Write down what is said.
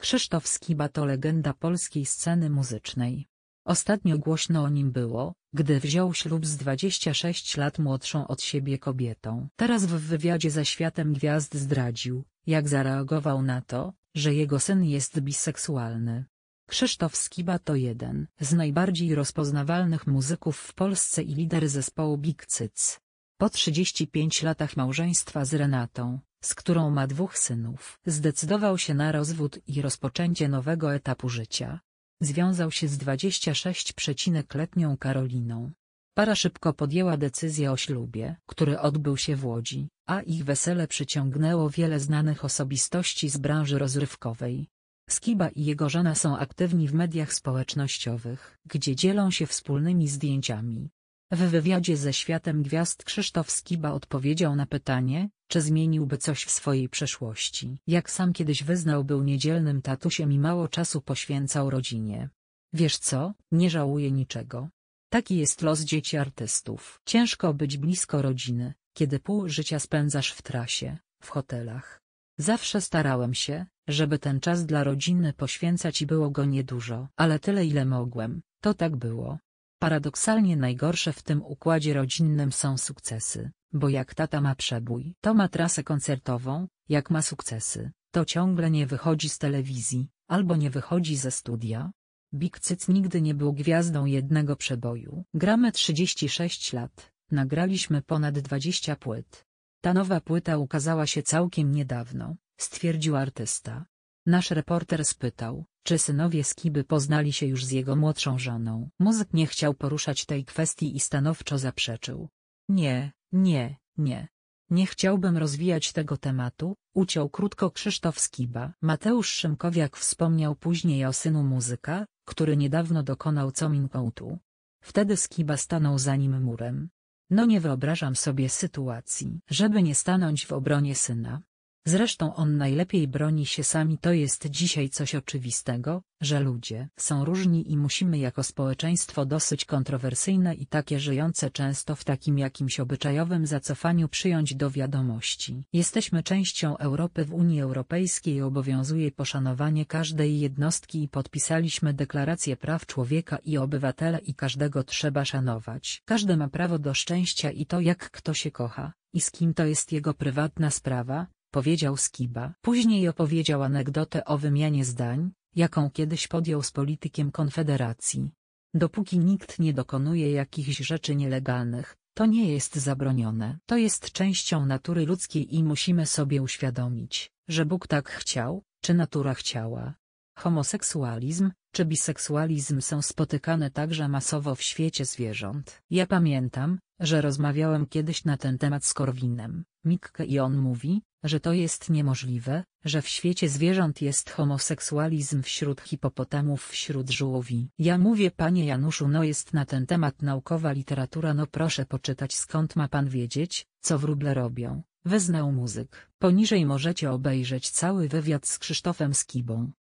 Krzysztof Skiba to legenda polskiej sceny muzycznej. Ostatnio głośno o nim było, gdy wziął ślub z 26 lat młodszą od siebie kobietą. Teraz w wywiadzie za Światem Gwiazd zdradził, jak zareagował na to, że jego syn jest biseksualny. Krzysztof Skiba to jeden z najbardziej rozpoznawalnych muzyków w Polsce i lider zespołu Big Cyc. Po 35 latach małżeństwa z Renatą, z którą ma dwóch synów, zdecydował się na rozwód i rozpoczęcie nowego etapu życia. Związał się z 26-letnią Karoliną. Para szybko podjęła decyzję o ślubie, który odbył się w Łodzi, a ich wesele przyciągnęło wiele znanych osobistości z branży rozrywkowej. Skiba i jego żona są aktywni w mediach społecznościowych, gdzie dzielą się wspólnymi zdjęciami. W wywiadzie ze Światem Gwiazd Krzysztof Skiba odpowiedział na pytanie, czy zmieniłby coś w swojej przeszłości. Jak sam kiedyś wyznał był niedzielnym tatusiem i mało czasu poświęcał rodzinie. Wiesz co, nie żałuję niczego. Taki jest los dzieci artystów. Ciężko być blisko rodziny, kiedy pół życia spędzasz w trasie, w hotelach. Zawsze starałem się, żeby ten czas dla rodziny poświęcać i było go niedużo, ale tyle ile mogłem, to tak było. Paradoksalnie najgorsze w tym układzie rodzinnym są sukcesy, bo jak tata ma przebój, to ma trasę koncertową, jak ma sukcesy, to ciągle nie wychodzi z telewizji, albo nie wychodzi ze studia. Big Cyc nigdy nie był gwiazdą jednego przeboju. Gramy 36 lat, nagraliśmy ponad 20 płyt. Ta nowa płyta ukazała się całkiem niedawno, stwierdził artysta, Nasz reporter spytał, czy synowie Skiby poznali się już z jego młodszą żoną. Muzyk nie chciał poruszać tej kwestii i stanowczo zaprzeczył. Nie, nie, nie. Nie chciałbym rozwijać tego tematu, uciął krótko Krzysztof Skiba. Mateusz Szymkowiak wspomniał później o synu muzyka, który niedawno dokonał coming-outu. Wtedy Skiba stanął za nim murem. No nie wyobrażam sobie sytuacji, żeby nie stanąć w obronie syna. Zresztą on najlepiej broni się sami to jest dzisiaj coś oczywistego, że ludzie są różni i musimy jako społeczeństwo dosyć kontrowersyjne i takie żyjące często w takim jakimś obyczajowym zacofaniu przyjąć do wiadomości. Jesteśmy częścią Europy w Unii Europejskiej obowiązuje poszanowanie każdej jednostki i podpisaliśmy deklarację praw człowieka i obywatela i każdego trzeba szanować. Każdy ma prawo do szczęścia i to jak kto się kocha, i z kim to jest jego prywatna sprawa, powiedział Skiba. Później opowiedział anegdotę o wymianie zdań, jaką kiedyś podjął z politykiem Konfederacji. Dopóki nikt nie dokonuje jakichś rzeczy nielegalnych, to nie jest zabronione. To jest częścią natury ludzkiej i musimy sobie uświadomić, że Bóg tak chciał, czy natura chciała. Homoseksualizm, czy biseksualizm są spotykane także masowo w świecie zwierząt? Ja pamiętam, że rozmawiałem kiedyś na ten temat z Korwinem, Mikke i on mówi, że to jest niemożliwe, że w świecie zwierząt jest homoseksualizm wśród hipopotamów wśród żółwi. Ja mówię panie Januszu no jest na ten temat naukowa literatura no proszę poczytać skąd ma pan wiedzieć, co wróble robią, wyznał muzyk. Poniżej możecie obejrzeć cały wywiad z Krzysztofem Skibą.